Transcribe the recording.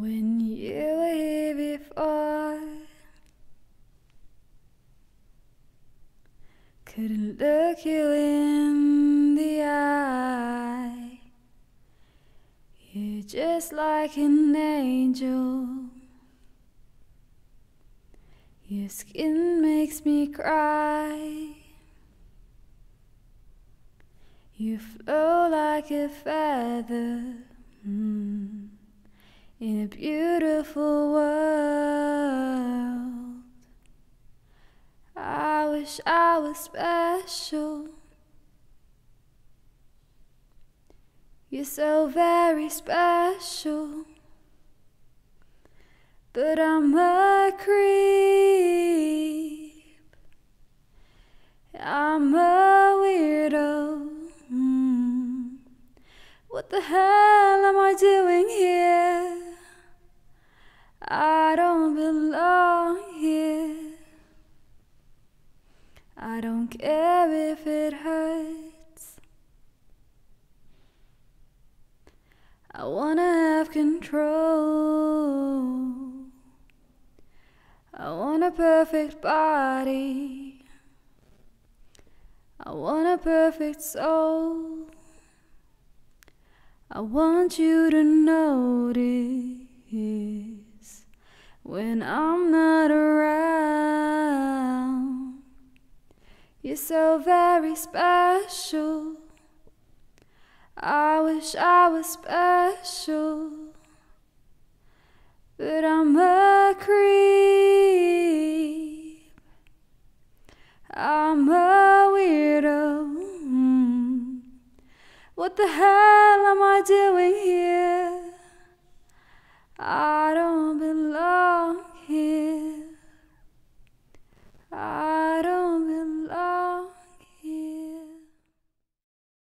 when you were here before. Couldn't look you in the eye. You're just like an angel. Your skin makes me cry. You flow like a feather. Mm in a beautiful world. I wish I was special. You're so very special, but I'm a creep. I'm a weirdo. Mm. What the hell am I doing here? care if it hurts. I wanna have control. I want a perfect body. I want a perfect soul. I want you to notice when I'm not around. You're so very special. I wish I was special, but I'm a creep. I'm a weirdo. Hmm. What the hell am I doing here?